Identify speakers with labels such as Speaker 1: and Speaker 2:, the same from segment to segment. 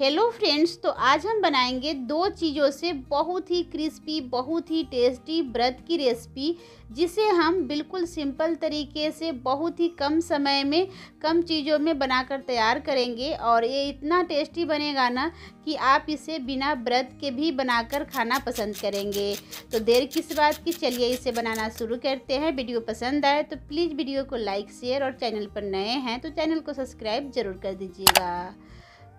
Speaker 1: hello friends तो आज हम बनाएंगे दो चीज़ों से बहुत ही क्रिस्पी बहुत ही टेस्टी व्रत की रेसिपी जिसे हम बिल्कुल सिंपल तरीके से बहुत ही कम समय में कम चीज़ों में बनाकर तैयार करेंगे और ये इतना टेस्टी बनेगा ना कि आप इसे बिना व्रत के भी बनाकर खाना पसंद करेंगे तो देर किस बात की चलिए इसे बनाना शुरू करते हैं वीडियो पसंद आए तो प्लीज़ वीडियो को लाइक शेयर और चैनल पर नए हैं तो चैनल को सब्सक्राइब ज़रूर कर दीजिएगा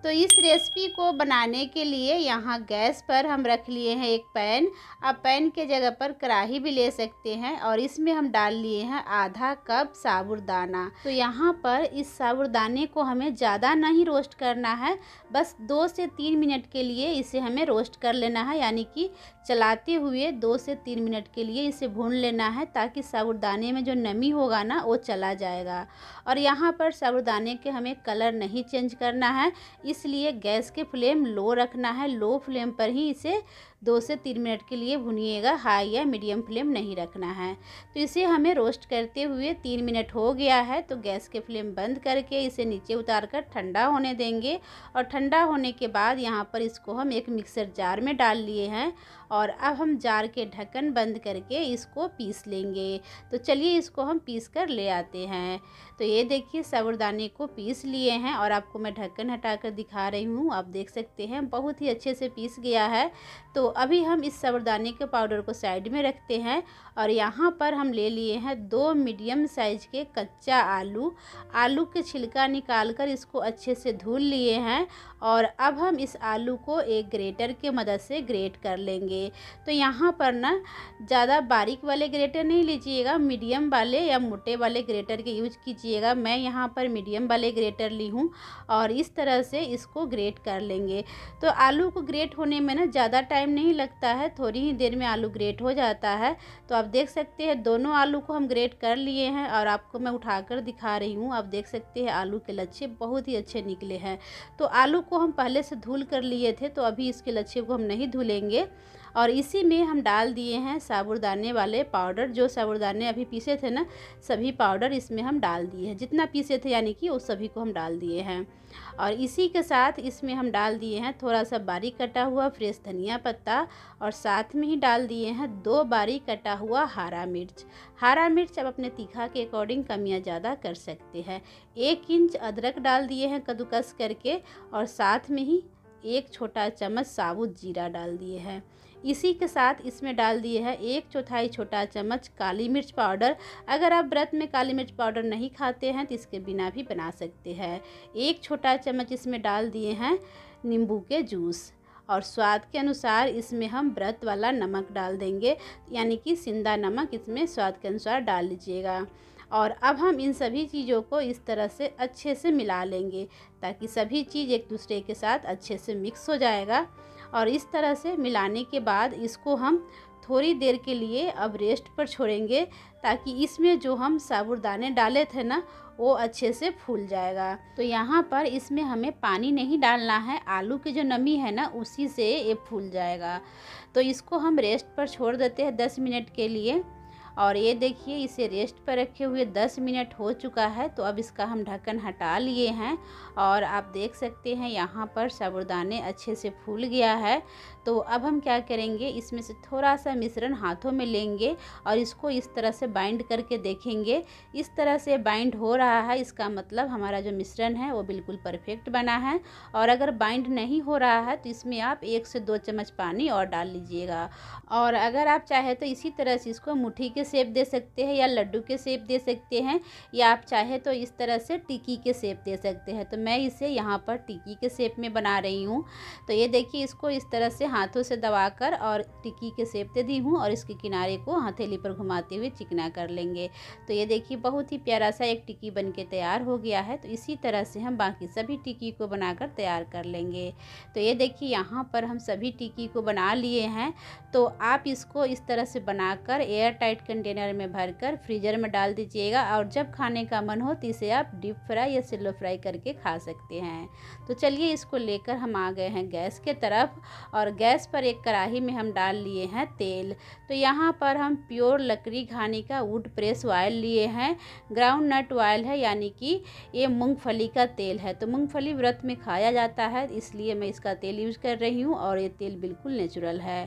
Speaker 1: तो इस रेसिपी को बनाने के लिए यहाँ गैस पर हम रख लिए हैं एक पैन अब पैन के जगह पर कढ़ाही भी ले सकते हैं और इसमें हम डाल लिए हैं आधा कप साबुदाना तो यहाँ पर इस साबुदाने को हमें ज़्यादा नहीं रोस्ट करना है बस दो से तीन मिनट के लिए इसे हमें रोस्ट कर लेना है यानी कि चलाते हुए दो से तीन मिनट के लिए इसे भून लेना है ताकि साबुदाने में जो नमी होगा ना वो चला जाएगा और यहाँ पर साबुदाने के हमें कलर नहीं चेंज करना है इसलिए गैस के फ्लेम लो रखना है लो फ्लेम पर ही इसे दो से तीन मिनट के लिए भुनिएगा हाई या मीडियम फ्लेम नहीं रखना है तो इसे हमें रोस्ट करते हुए तीन मिनट हो गया है तो गैस के फ्लेम बंद करके इसे नीचे उतार कर ठंडा होने देंगे और ठंडा होने के बाद यहाँ पर इसको हम एक मिक्सर जार में डाल लिए हैं और अब हम जार के ढक्कन बंद करके इसको पीस लेंगे तो चलिए इसको हम पीस कर ले आते हैं तो ये देखिए साबुदाने को पीस लिए हैं और आपको मैं ढक्कन हटा कर दिखा रही हूँ आप देख सकते हैं बहुत ही अच्छे से पीस गया है तो तो अभी हम इस साबरदाने के पाउडर को साइड में रखते हैं और यहाँ पर हम ले लिए हैं दो मीडियम साइज के कच्चा आलू आलू के छिलका निकाल कर इसको अच्छे से धुल लिए हैं और अब हम इस आलू को एक ग्रेटर के मदद से ग्रेट कर लेंगे तो यहाँ पर ना ज़्यादा बारीक वाले ग्रेटर नहीं लीजिएगा मीडियम वाले या मोटे वाले ग्रेटर के यूज कीजिएगा मैं यहाँ पर मीडियम वाले ग्रेटर ली हूँ और इस तरह से इसको ग्रेट कर लेंगे तो आलू को ग्रेट होने में ना ज़्यादा टाइम नहीं लगता है थोड़ी ही देर में आलू ग्रेट हो जाता है तो आप देख सकते हैं दोनों आलू को हम ग्रेट कर लिए हैं और आपको मैं उठा कर दिखा रही हूँ आप देख सकते हैं आलू के लच्छे बहुत ही अच्छे निकले हैं तो आलू को हम पहले से धुल कर लिए थे तो अभी इसके लच्छे को हम नहीं धुलेंगे और इसी में हम डाल दिए हैं साबुदाने वाले पाउडर जो साबुदाने अभी पीसे थे ना सभी पाउडर इसमें हम डाल दिए हैं जितना पीसे थे यानी कि उस सभी को हम डाल दिए हैं और इसी के साथ इसमें हम डाल दिए हैं थोड़ा सा बारीक कटा हुआ फ्रेश धनिया पत्ता और साथ में ही डाल दिए हैं दो बारीक कटा हुआ हरा मिर्च हरा मिर्च आप अपने तीखा के अकॉर्डिंग कमियाँ ज़्यादा कर सकते हैं एक इंच अदरक डाल दिए हैं कद्दूकस करके और साथ में ही एक छोटा चम्मच साबुत जीरा डाल दिए हैं इसी के साथ इसमें डाल दिए हैं एक चौथाई छोटा चम्मच काली मिर्च पाउडर अगर आप व्रत में काली मिर्च पाउडर नहीं खाते हैं तो इसके बिना भी बना सकते हैं एक छोटा चम्मच इसमें डाल दिए हैं नींबू के जूस और स्वाद के अनुसार इसमें हम व्रत वाला नमक डाल देंगे यानी कि सिंदा नमक इसमें स्वाद के अनुसार डाल लीजिएगा और अब हम इन सभी चीज़ों को इस तरह से अच्छे से मिला लेंगे ताकि सभी चीज़ एक दूसरे के साथ अच्छे से मिक्स हो जाएगा और इस तरह से मिलाने के बाद इसको हम थोड़ी देर के लिए अब रेस्ट पर छोड़ेंगे ताकि इसमें जो हम साबुदाने डाले थे ना वो अच्छे से फूल जाएगा तो यहाँ पर इसमें हमें पानी नहीं डालना है आलू की जो नमी है ना उसी से ये फूल जाएगा तो इसको हम रेस्ट पर छोड़ देते हैं दस मिनट के लिए और ये देखिए इसे रेस्ट पर रखे हुए 10 मिनट हो चुका है तो अब इसका हम ढक्कन हटा लिए हैं और आप देख सकते हैं यहाँ पर साबुदाने अच्छे से फूल गया है तो अब हम क्या करेंगे इसमें से थोड़ा सा मिश्रण हाथों में लेंगे और इसको इस तरह से बाइंड करके देखेंगे इस तरह से बाइंड हो रहा है इसका मतलब हमारा जो मिश्रण है वो बिल्कुल परफेक्ट बना है और अगर बाइंड नहीं हो रहा है तो इसमें आप एक से दो चम्मच पानी और डाल लीजिएगा और अगर आप चाहें तो इसी तरह से इसको मुठ्ठी के सेप दे सकते हैं या लड्डू के सेप दे सकते हैं या आप चाहे तो इस तरह से टिकी के सेप दे सकते हैं तो मैं इसे यहाँ पर टिकी के सेप में बना रही हूँ तो ये देखिए इसको इस तरह से हाथों से दबा कर और टिकी के सेप दे दी हूँ और इसके किनारे को हथेली पर घुमाते हुए चिकना कर लेंगे तो ये देखिए बहुत ही प्यारा सा एक टिक्की बन के तैयार हो गया है तो इसी तरह से हम बाकी सभी टिक्की को बनाकर तैयार कर लेंगे तो ये देखिए यहाँ पर हम सभी टिक्की को बना लिए हैं तो आप इसको इस तरह से बनाकर एयर टाइट कंटेनर में भरकर फ्रीजर में डाल दीजिएगा और जब खाने का मन हो तो इसे आप डीप फ्राई या सिल्लो फ्राई करके खा सकते हैं तो चलिए इसको लेकर हम आ गए हैं गैस के तरफ और गैस पर एक कढ़ाही में हम डाल लिए हैं तेल तो यहाँ पर हम प्योर लकड़ी घाने का वुड प्रेस ऑयल लिए हैं ग्राउंड नट ऑयल है यानी कि ये मूँगफली का तेल है तो मूँगफली व्रत में खाया जाता है इसलिए मैं इसका तेल यूज़ कर रही हूँ और ये तेल बिल्कुल नेचुरल है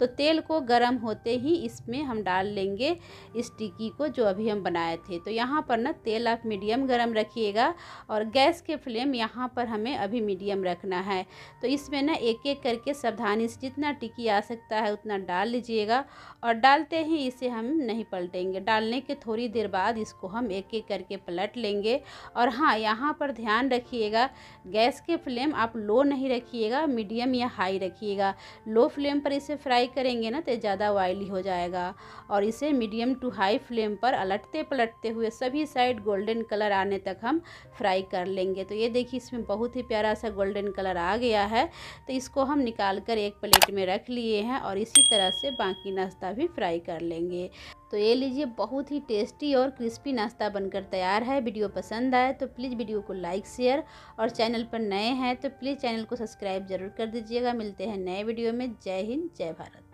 Speaker 1: तो तेल को गर्म होते ही इसमें हम डाल लेंगे करेंगे इस टिक्की को जो अभी हम बनाए थे तो यहाँ पर ना तेल आप मीडियम गर्म रखिएगा और गैस के फ्लेम यहाँ पर हमें अभी मीडियम रखना है तो इसमें ना एक एक करके सावधानी से जितना टिक्की आ सकता है उतना डाल लीजिएगा और डालते ही इसे हम नहीं पलटेंगे डालने के थोड़ी देर बाद इसको हम एक एक करके पलट लेंगे और हाँ यहाँ पर ध्यान रखिएगा गैस के फ्लेम आप लो नहीं रखिएगा मीडियम या हाई रखिएगा लो फ्लेम पर इसे फ्राई करेंगे ना तो ज़्यादा ऑयली हो जाएगा और इसे मीडियम टू हाई फ्लेम पर अलटते पलटते हुए सभी साइड गोल्डन कलर आने तक हम फ्राई कर लेंगे तो ये देखिए इसमें बहुत ही प्यारा सा गोल्डन कलर आ गया है तो इसको हम निकाल कर एक प्लेट में रख लिए हैं और इसी तरह से बाकी नाश्ता भी फ्राई कर लेंगे तो ये लीजिए बहुत ही टेस्टी और क्रिस्पी नाश्ता बनकर तैयार है वीडियो पसंद आए तो प्लीज़ वीडियो को लाइक शेयर और चैनल पर नए हैं तो प्लीज़ चैनल को सब्सक्राइब जरूर कर दीजिएगा मिलते हैं नए वीडियो में जय हिंद जय भारत